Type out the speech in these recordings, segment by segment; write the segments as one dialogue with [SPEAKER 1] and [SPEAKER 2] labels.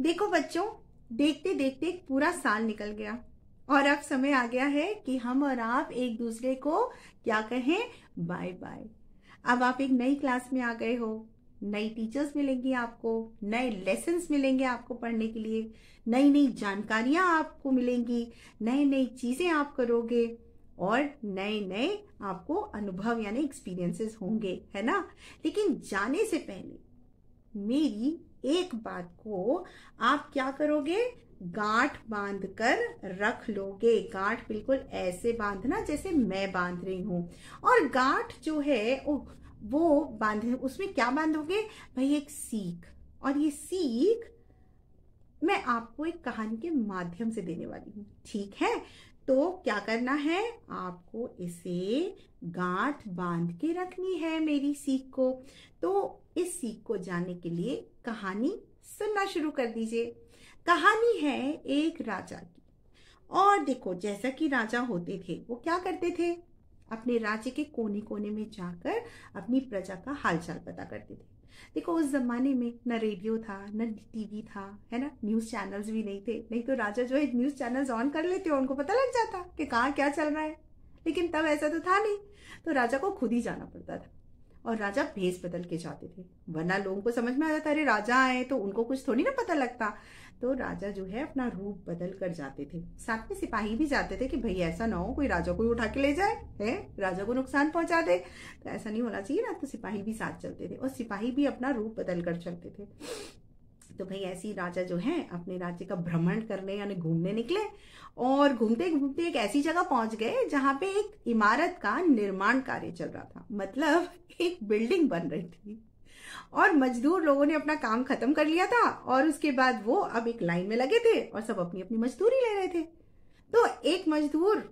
[SPEAKER 1] देखो बच्चों देखते देखते पूरा साल निकल गया और अब समय आ गया है कि हम और आप एक दूसरे को क्या कहें बाय बाय अब आप एक नई क्लास में आ गए हो नई टीचर्स मिलेंगी आपको नए लेसन मिलेंगे आपको पढ़ने के लिए नई नई जानकारियां आपको मिलेंगी नई नई चीजें आप करोगे और नए नए आपको अनुभव यानी एक्सपीरियंसेस होंगे है ना लेकिन जाने से पहले मेरी एक बात को आप क्या करोगे गांठ बांध कर रख लोगे गांठ बिल्कुल ऐसे बांधना जैसे मैं बांध रही हूं और गांठ जो है वो बांध उसमें क्या बांधोगे भाई एक सीख और ये सीख मैं आपको एक कहानी के माध्यम से देने वाली हूँ ठीक है तो क्या करना है आपको इसे गांठ बांध के रखनी है मेरी सीख को तो इस सीख को जानने के लिए कहानी सुनना शुरू कर दीजिए कहानी है एक राजा की और देखो जैसा कि राजा होते थे वो क्या करते थे अपने राज्य के कोने कोने में जाकर अपनी प्रजा का हालचाल पता करते थे देखो उस जमाने में न रेडियो था न टीवी था है ना न्यूज चैनल्स भी नहीं थे नहीं तो राजा जो है न्यूज चैनल्स ऑन कर लेते उनको पता लग जाता कि कहाँ क्या चल रहा है लेकिन तब ऐसा तो था नहीं तो राजा को खुद ही जाना पड़ता था और राजा भेस बदल के जाते थे वरना लोगों को समझ में आ जाता अरे राजा आए तो उनको कुछ थोड़ी ना पता लगता तो राजा जो है अपना रूप बदल कर जाते थे साथ में सिपाही भी जाते थे कि भाई ऐसा ना हो कोई राजा को उठा के ले जाए है राजा को नुकसान पहुंचा दे तो ऐसा नहीं होना चाहिए ना तो सिपाही भी साथ चलते थे और सिपाही भी अपना रूप बदल कर चलते थे तो भाई ऐसी राजा जो है अपने राज्य का भ्रमण करने यानी घूमने निकले और घूमते घूमते एक ऐसी जगह पहुंच गए जहां पे एक इमारत का निर्माण कार्य चल रहा था मतलब एक बिल्डिंग बन रही थी और मजदूर लोगों ने अपना काम खत्म कर लिया था और उसके बाद वो अब एक लाइन में लगे थे और सब अपनी अपनी मजदूरी ले रहे थे तो एक मजदूर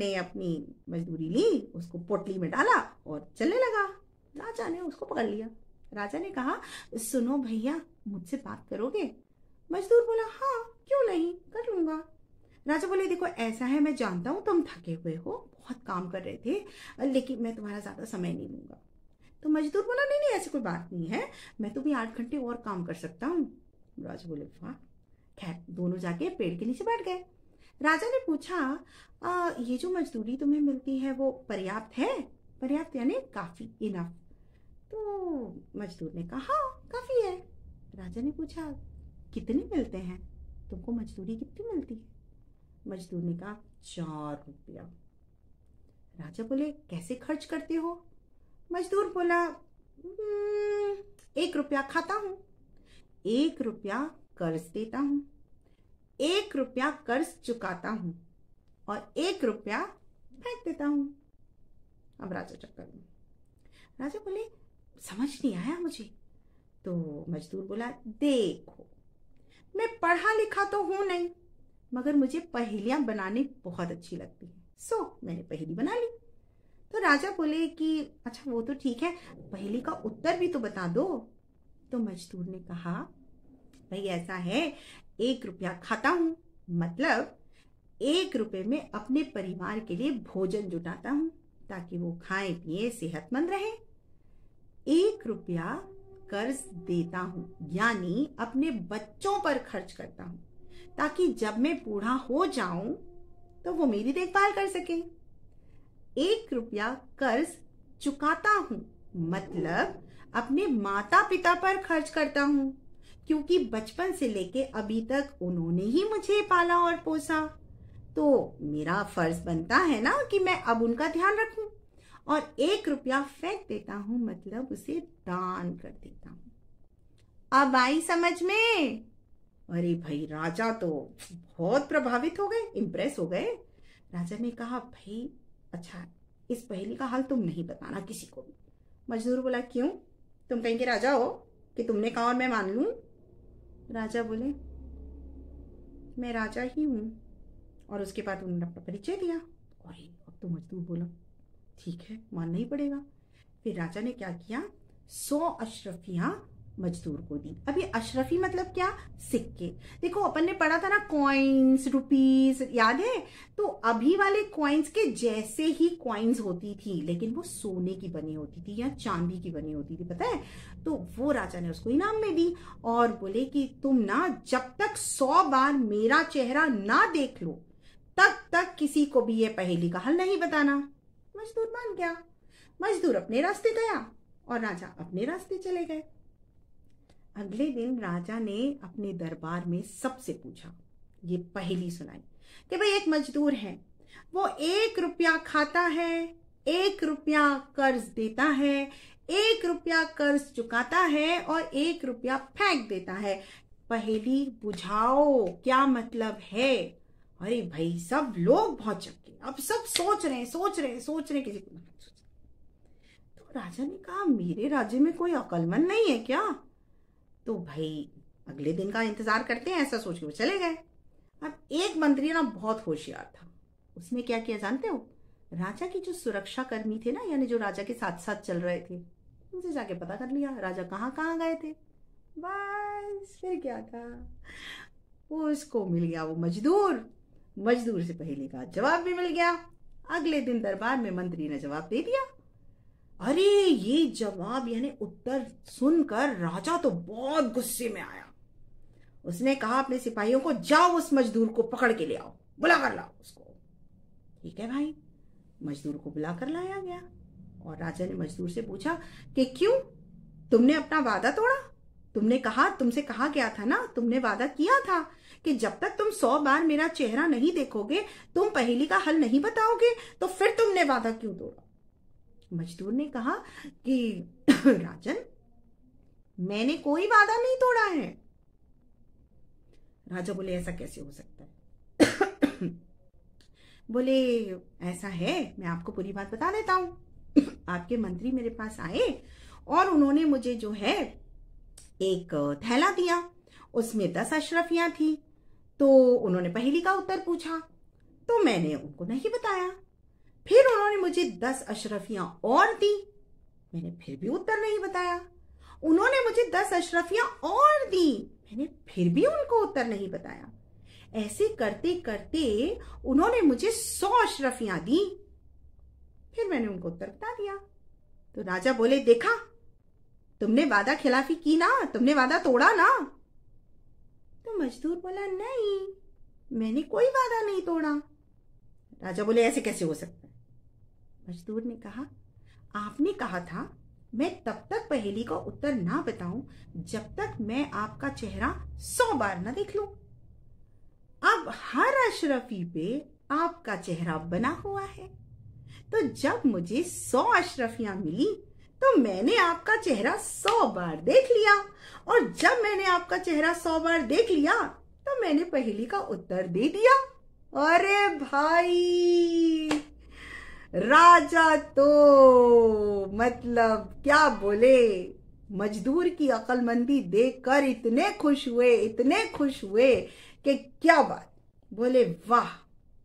[SPEAKER 1] ने अपनी मजदूरी ली उसको पोटली में डाला और चलने लगा राजा ने उसको पकड़ लिया राजा ने कहा सुनो भैया मुझसे बात करोगे मजदूर बोला हाँ क्यों नहीं कर लूंगा राजा बोले देखो ऐसा है मैं जानता हूं तुम थके हुए हो बहुत काम कर रहे थे लेकिन मैं तुम्हारा ज्यादा समय नहीं लूंगा तो मजदूर बोला नहीं नहीं ऐसी कोई बात नहीं है मैं तो भी आठ घंटे और काम कर सकता हूँ राजा बोले वाह खैर दोनों जाके पेड़ के नीचे बैठ गए राजा ने पूछा आ, ये जो मजदूरी तुम्हें मिलती है वो पर्याप्त है पर्याप्त यानी काफी इनफ तो मजदूर ने कहा हाँ काफी है राजा ने पूछा कितने मिलते हैं तुमको मजदूरी कितनी मिलती है मजदूर ने कहा चार रुपया राजा बोले कैसे खर्च करते हो मजदूर बोला हम्म, एक रुपया खाता हूं एक रुपया कर्ज देता हूं एक रुपया कर्ज चुकाता हूं और एक रुपया फेंक देता हूं अब राजा चक्कर में राजा बोले समझ नहीं आया मुझे तो मजदूर बोला देखो मैं पढ़ा लिखा तो हूं नहीं मगर मुझे पहेलियां बनाने बहुत अच्छी लगती है सो मैंने पहेली बना ली तो राजा बोले कि अच्छा वो तो ठीक है पहले का उत्तर भी तो बता दो तो मजदूर ने कहा भाई ऐसा है एक रुपया खाता हूं मतलब एक रुपये में अपने परिवार के लिए भोजन जुटाता हूं ताकि वो खाए पिए सेहतमंद रहे एक रुपया कर्ज देता हूं यानी अपने बच्चों पर खर्च करता हूं ताकि जब मैं बूढ़ा हो जाऊं तो वो मेरी देखभाल कर सके एक रुपया कर्ज चुकाता हूँ मतलब अपने माता पिता पर खर्च करता हूँ क्योंकि बचपन से लेके अभी तक उन्होंने ही मुझे पाला और पोसा तो मेरा फर्ज बनता है ना कि मैं अब उनका ध्यान रखूं और एक रुपया फेंक देता हूं मतलब उसे दान कर देता हूं अब आई समझ में अरे भाई राजा तो बहुत प्रभावित हो गए इम्प्रेस हो गए राजा ने कहा भाई अच्छा इस पहेली का हाल तुम नहीं बताना किसी को भी मजदूर बोला क्यों तुम कहेंगे राजा हो कि तुमने कहा और मैं मान लू राजा बोले मैं राजा ही हूं और उसके बाद उन्होंने अपना परिचय दिया और अब तो मजदूर बोला ठीक है मानना ही पड़ेगा फिर राजा ने क्या किया सौ अशरफिया मजदूर को दी अब ये अशरफी मतलब क्या सिक्के देखो अपन ने पढ़ा था ना कॉइन्स रुपीस याद है तो अभी वाले कॉइन्स के जैसे ही कॉइन्स होती थी लेकिन वो सोने की बनी होती थी या चांदी की बनी होती थी पता है तो वो राजा ने उसको इनाम में दी और बोले कि तुम ना जब तक सौ बार मेरा चेहरा ना देख लो तब तक किसी को भी ये पहेली का हल नहीं बताना मजदूर मान गया मजदूर अपने रास्ते गया और राजा अपने रास्ते चले गए अगले दिन राजा ने अपने दरबार में सबसे पूछा ये पहली सुनाई कि भाई एक मजदूर है वो एक रुपया खाता है एक रुपया कर्ज देता है एक रुपया कर्ज चुकाता है और एक रुपया फेंक देता है पहली बुझाओ क्या मतलब है अरे भाई सब लोग बहुत चक्के अब सब सोच रहे हैं सोच रहे हैं सोच रहे हैं किसी को तो राजा ने कहा मेरे राज्य में कोई अकलमंद नहीं है क्या तो भाई अगले दिन का इंतजार करते हैं ऐसा सोच के वो चले गए अब एक मंत्री ना बहुत होशियार था उसने क्या किया जानते हो राजा की जो सुरक्षा कर्मी थे ना यानी जो राजा के साथ साथ चल रहे थे उनसे जाके पता कर लिया राजा कहाँ कहाँ गए थे बस फिर क्या था वो उसको मिल गया वो मजदूर मजदूर से पहले का जवाब भी मिल गया अगले दिन दरबार में मंत्री ने जवाब दे दिया अरे ये जवाब यानी उत्तर सुनकर राजा तो बहुत गुस्से में आया उसने कहा अपने सिपाहियों को जाओ उस मजदूर को पकड़ के ले आओ बुला कर लाओ उसको ठीक है भाई मजदूर को बुला कर लाया गया और राजा ने मजदूर से पूछा कि क्यों तुमने अपना वादा तोड़ा तुमने कहा तुमसे कहा गया था ना तुमने वादा किया था कि जब तक तुम सौ बार मेरा चेहरा नहीं देखोगे तुम पहेली का हल नहीं बताओगे तो फिर तुमने वादा क्यों तोड़ा मजदूर ने कहा कि राजन मैंने कोई वादा नहीं तोड़ा है राजा बोले ऐसा कैसे हो सकता है बोले ऐसा है मैं आपको पूरी बात बता देता हूं आपके मंत्री मेरे पास आए और उन्होंने मुझे जो है एक थैला दिया उसमें दस अशरफियां थी तो उन्होंने पहली का उत्तर पूछा तो मैंने उनको नहीं बताया फिर उन्होंने मुझे दस अशरफियां और दी मैंने फिर भी उत्तर नहीं बताया उन्होंने मुझे दस अशरफियां और दी मैंने फिर भी उनको उत्तर नहीं बताया ऐसे करते करते उन्होंने मुझे सौ अशरफियां दी फिर मैंने उनको उत्तर बता दिया तो राजा बोले देखा तुमने वादा खिलाफी की ना तुमने वादा तोड़ा ना तो मजदूर बोला नहीं मैंने कोई वादा नहीं तोड़ा राजा बोले ऐसे कैसे हो सकता मजदूर ने कहा आपने कहा था मैं तब तक पहेली का उत्तर ना बताऊं जब तक मैं आपका चेहरा सौ बार ना देख लूं। अब हर अशरफी पे आपका चेहरा बना हुआ है तो जब मुझे सौ अशरफिया मिली तो मैंने आपका चेहरा सौ बार देख लिया और जब मैंने आपका चेहरा सौ बार देख लिया तो मैंने पहेली का उत्तर दे दिया अरे भाई राजा तो मतलब क्या बोले मजदूर की अकलमंदी देखकर इतने खुश हुए इतने खुश हुए कि क्या बात बोले वाह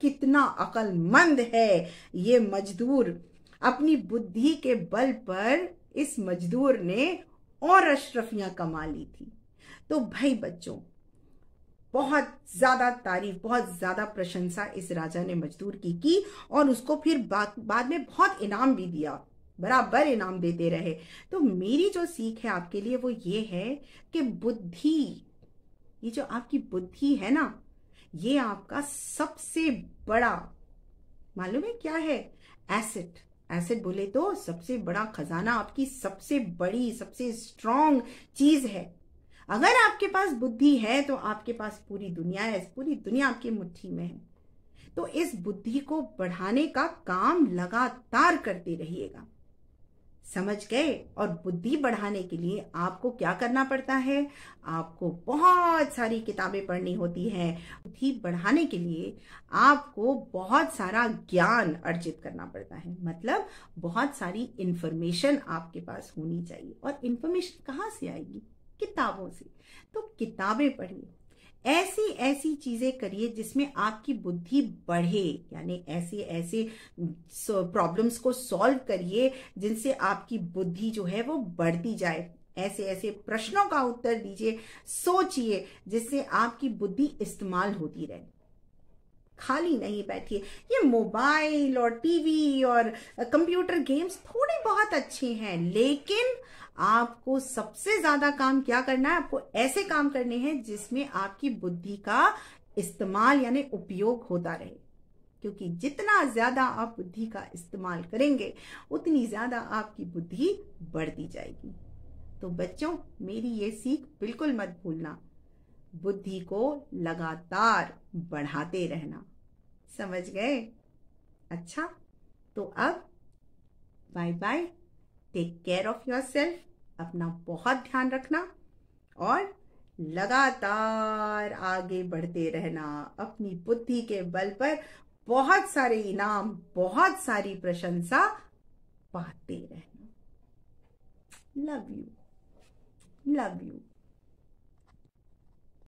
[SPEAKER 1] कितना अकलमंद है ये मजदूर अपनी बुद्धि के बल पर इस मजदूर ने और अशरफियां कमा ली थी तो भाई बच्चों बहुत ज्यादा तारीफ बहुत ज्यादा प्रशंसा इस राजा ने मजदूर की की और उसको फिर बा, बाद में बहुत इनाम भी दिया बराबर इनाम देते रहे तो मेरी जो सीख है आपके लिए वो ये है कि बुद्धि ये जो आपकी बुद्धि है ना ये आपका सबसे बड़ा मालूम है क्या है एसेट एसेट बोले तो सबसे बड़ा खजाना आपकी सबसे बड़ी सबसे स्ट्रांग चीज है अगर आपके पास बुद्धि है तो आपके पास पूरी दुनिया है पूरी दुनिया आपकी मुट्ठी में है तो इस बुद्धि को बढ़ाने का काम लगातार करते रहिएगा समझ गए और बुद्धि बढ़ाने के लिए आपको क्या करना पड़ता है आपको बहुत सारी किताबें पढ़नी होती है बुद्धि बढ़ाने के लिए आपको बहुत सारा ज्ञान अर्जित करना पड़ता है मतलब बहुत सारी इंफॉर्मेशन आपके पास होनी चाहिए और इन्फॉर्मेशन कहाँ से आएगी किताबों से तो किताबें पढ़िए ऐसी ऐसी चीजें करिए जिसमें आपकी बुद्धि बढ़े यानी ऐसे ऐसे प्रॉब्लम्स को सॉल्व करिए जिनसे आपकी बुद्धि जो है वो बढ़ती जाए ऐसे ऐसे प्रश्नों का उत्तर दीजिए सोचिए जिससे आपकी बुद्धि इस्तेमाल होती रहे खाली नहीं बैठिए ये मोबाइल और टीवी और कंप्यूटर गेम्स थोड़े बहुत अच्छे हैं लेकिन आपको सबसे ज्यादा काम क्या करना है आपको ऐसे काम करने हैं जिसमें आपकी बुद्धि का इस्तेमाल यानी उपयोग होता रहे क्योंकि जितना ज्यादा आप बुद्धि का इस्तेमाल करेंगे उतनी ज्यादा आपकी बुद्धि बढ़ती जाएगी तो बच्चों मेरी ये सीख बिल्कुल मत भूलना बुद्धि को लगातार बढ़ाते रहना समझ गए अच्छा तो अब bye bye take care of yourself अपना बहुत ध्यान रखना और लगातार आगे बढ़ते रहना अपनी बुद्धि के बल पर बहुत सारे इनाम बहुत सारी प्रशंसा पाते रहना लव यू लव यू